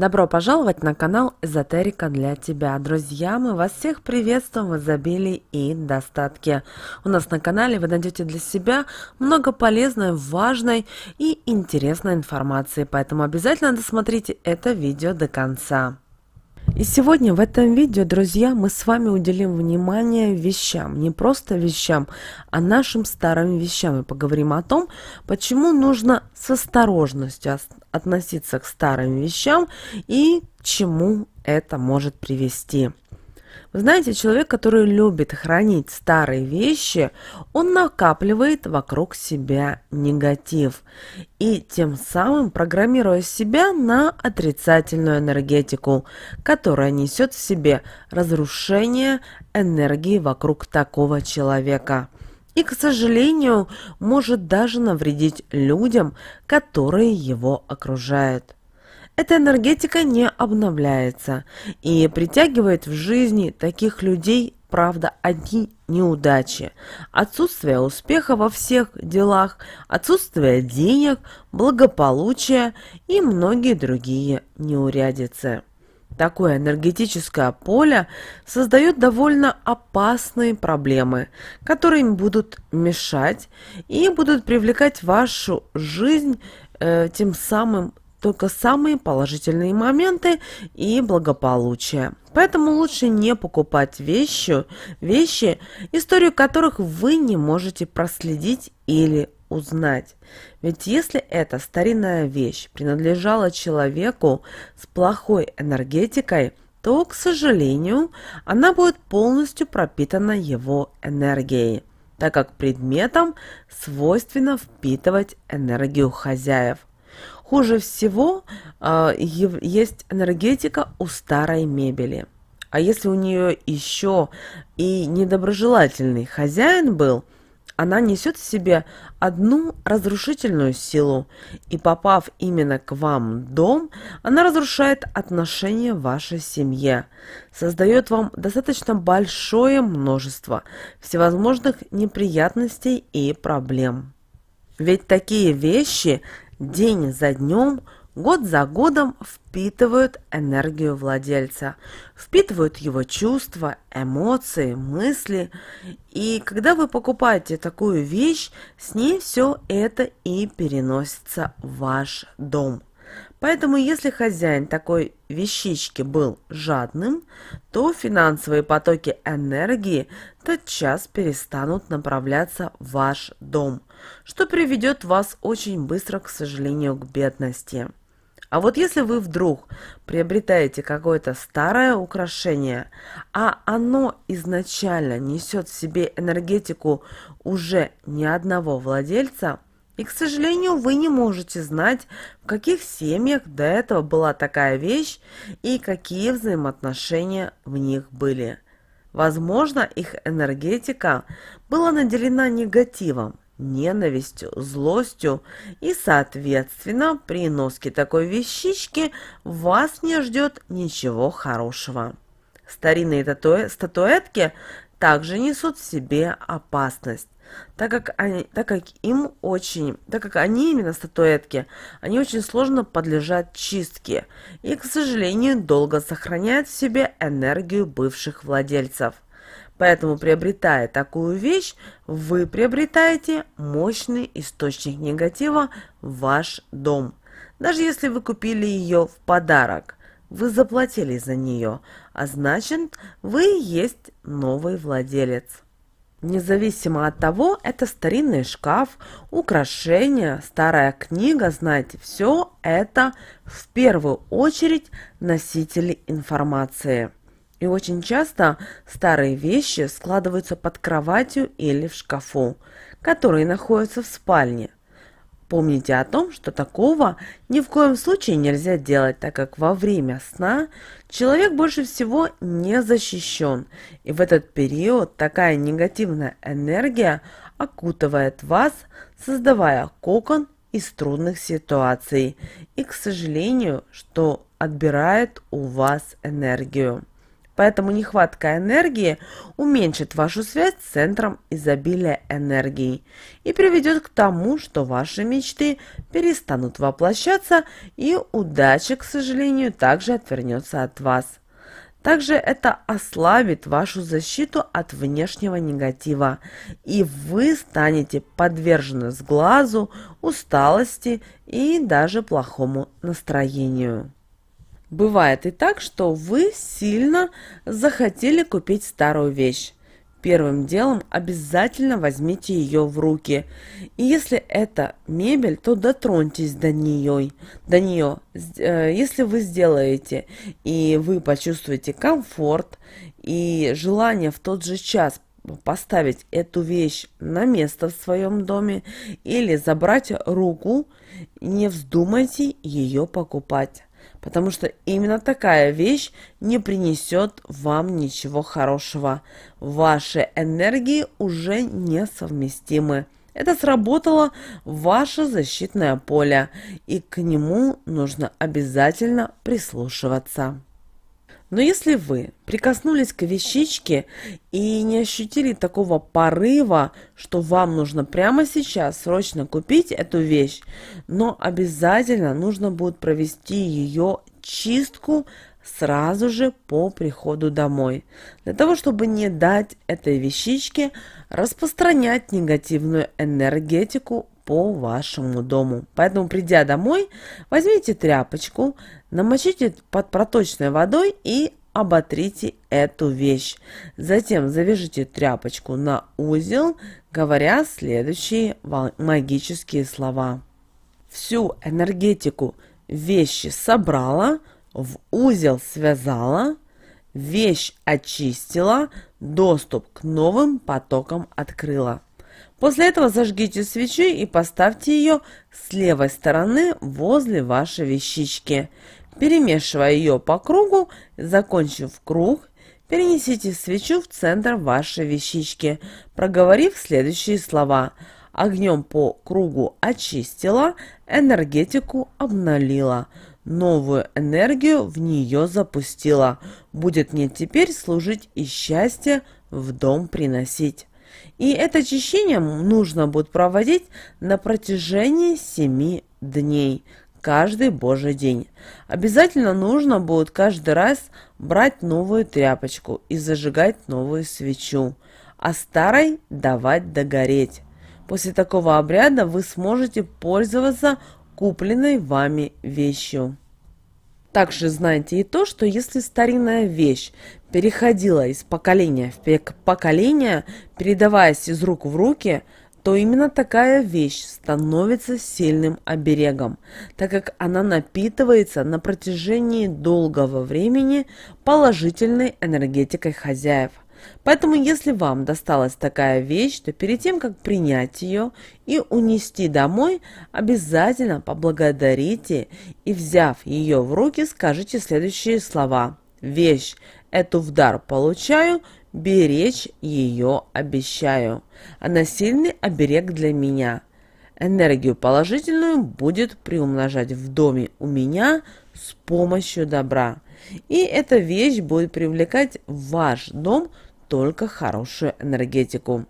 Добро пожаловать на канал Эзотерика для тебя. Друзья, мы вас всех приветствуем в изобилии и достатке. У нас на канале вы найдете для себя много полезной, важной и интересной информации, поэтому обязательно досмотрите это видео до конца. И сегодня в этом видео, друзья, мы с вами уделим внимание вещам, не просто вещам, а нашим старым вещам. И поговорим о том, почему нужно с осторожностью относиться к старым вещам и чему это может привести. Вы знаете, человек, который любит хранить старые вещи, он накапливает вокруг себя негатив и тем самым программируя себя на отрицательную энергетику, которая несет в себе разрушение энергии вокруг такого человека. И, к сожалению, может даже навредить людям, которые его окружают эта энергетика не обновляется и притягивает в жизни таких людей, правда, одни неудачи, отсутствие успеха во всех делах, отсутствие денег, благополучия и многие другие неурядицы. Такое энергетическое поле создает довольно опасные проблемы, которые им будут мешать и будут привлекать вашу жизнь э, тем самым только самые положительные моменты и благополучие. Поэтому лучше не покупать вещи, вещи, историю которых вы не можете проследить или узнать. Ведь если эта старинная вещь принадлежала человеку с плохой энергетикой, то, к сожалению, она будет полностью пропитана его энергией, так как предметам свойственно впитывать энергию хозяев. Хуже всего э, есть энергетика у старой мебели. А если у нее еще и недоброжелательный хозяин был, она несет в себе одну разрушительную силу, и попав именно к вам в дом, она разрушает отношения в вашей семье, создает вам достаточно большое множество всевозможных неприятностей и проблем. Ведь такие вещи день за днем, год за годом впитывают энергию владельца, впитывают его чувства, эмоции, мысли. И когда вы покупаете такую вещь, с ней все это и переносится в ваш дом. Поэтому если хозяин такой вещички был жадным, то финансовые потоки энергии тотчас перестанут направляться в ваш дом – что приведет вас очень быстро, к сожалению, к бедности. А вот если вы вдруг приобретаете какое-то старое украшение, а оно изначально несет в себе энергетику уже ни одного владельца, и, к сожалению, вы не можете знать, в каких семьях до этого была такая вещь и какие взаимоотношения в них были. Возможно, их энергетика была наделена негативом, ненавистью, злостью, и, соответственно, при носке такой вещички вас не ждет ничего хорошего. Старинные тату... статуэтки также несут в себе опасность, так как, они, так как им очень, так как они именно статуэтки, они очень сложно подлежат чистке и, к сожалению, долго сохраняют в себе энергию бывших владельцев – Поэтому, приобретая такую вещь, вы приобретаете мощный источник негатива в ваш дом. Даже если вы купили ее в подарок, вы заплатили за нее, а значит, вы есть новый владелец. Независимо от того, это старинный шкаф, украшение, старая книга, знаете, все это в первую очередь носители информации. И очень часто старые вещи складываются под кроватью или в шкафу, которые находятся в спальне. Помните о том, что такого ни в коем случае нельзя делать, так как во время сна человек больше всего не защищен, и в этот период такая негативная энергия окутывает вас, создавая кокон из трудных ситуаций и, к сожалению, что отбирает у вас энергию. Поэтому нехватка энергии уменьшит вашу связь с центром изобилия энергии и приведет к тому, что ваши мечты перестанут воплощаться и удача, к сожалению, также отвернется от вас. Также это ослабит вашу защиту от внешнего негатива, и вы станете подвержены сглазу, усталости и даже плохому настроению. Бывает и так, что вы сильно захотели купить старую вещь. Первым делом обязательно возьмите ее в руки. И если это мебель, то дотроньтесь до нее. До нее. Э, если вы сделаете и вы почувствуете комфорт и желание в тот же час поставить эту вещь на место в своем доме или забрать руку, не вздумайте ее покупать потому что именно такая вещь не принесет вам ничего хорошего. Ваши энергии уже несовместимы. Это сработало ваше защитное поле, и к нему нужно обязательно прислушиваться. Но если вы прикоснулись к вещичке и не ощутили такого порыва, что вам нужно прямо сейчас срочно купить эту вещь, но обязательно нужно будет провести ее чистку сразу же по приходу домой, для того, чтобы не дать этой вещичке распространять негативную энергетику по вашему дому. Поэтому, придя домой, возьмите тряпочку, намочите под проточной водой и оботрите эту вещь. Затем завяжите тряпочку на узел, говоря следующие магические слова. Всю энергетику вещи собрала, в узел связала, вещь очистила, доступ к новым потокам открыла. После этого зажгите свечу и поставьте ее с левой стороны возле вашей вещички. Перемешивая ее по кругу, закончив круг, перенесите свечу в центр вашей вещички, проговорив следующие слова. Огнем по кругу очистила, энергетику обналила, новую энергию в нее запустила. Будет мне теперь служить и счастье в дом приносить. И это очищение нужно будет проводить на протяжении семи дней, каждый божий день. Обязательно нужно будет каждый раз брать новую тряпочку и зажигать новую свечу, а старой давать догореть. После такого обряда вы сможете пользоваться купленной вами вещью. Также знайте и то, что если старинная вещь переходила из поколения в поколение, передаваясь из рук в руки, то именно такая вещь становится сильным оберегом, так как она напитывается на протяжении долгого времени положительной энергетикой хозяев. Поэтому если вам досталась такая вещь, то перед тем, как принять ее и унести домой, обязательно поблагодарите и, взяв ее в руки, скажите следующие слова. Вещь Эту в дар получаю, беречь ее обещаю. Она сильный оберег для меня. Энергию положительную будет приумножать в доме у меня с помощью добра. И эта вещь будет привлекать в ваш дом – только хорошую энергетику.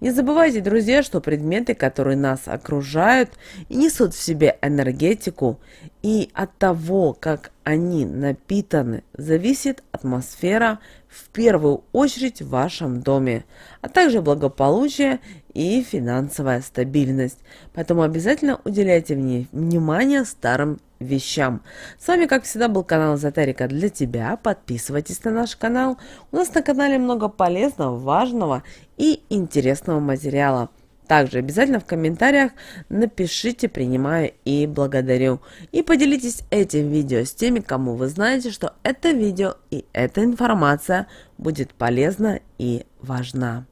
Не забывайте, друзья, что предметы, которые нас окружают и несут в себе энергетику, и от того, как они напитаны, зависит атмосфера в первую очередь в вашем доме, а также благополучие и финансовая стабильность. Поэтому обязательно уделяйте внимание старым вещам. С вами, как всегда, был канал Эзотерика для тебя. Подписывайтесь на наш канал. У нас на канале много полезного, важного и интересного материала. Также обязательно в комментариях напишите «Принимаю и благодарю». И поделитесь этим видео с теми, кому вы знаете, что это видео и эта информация будет полезна и важна.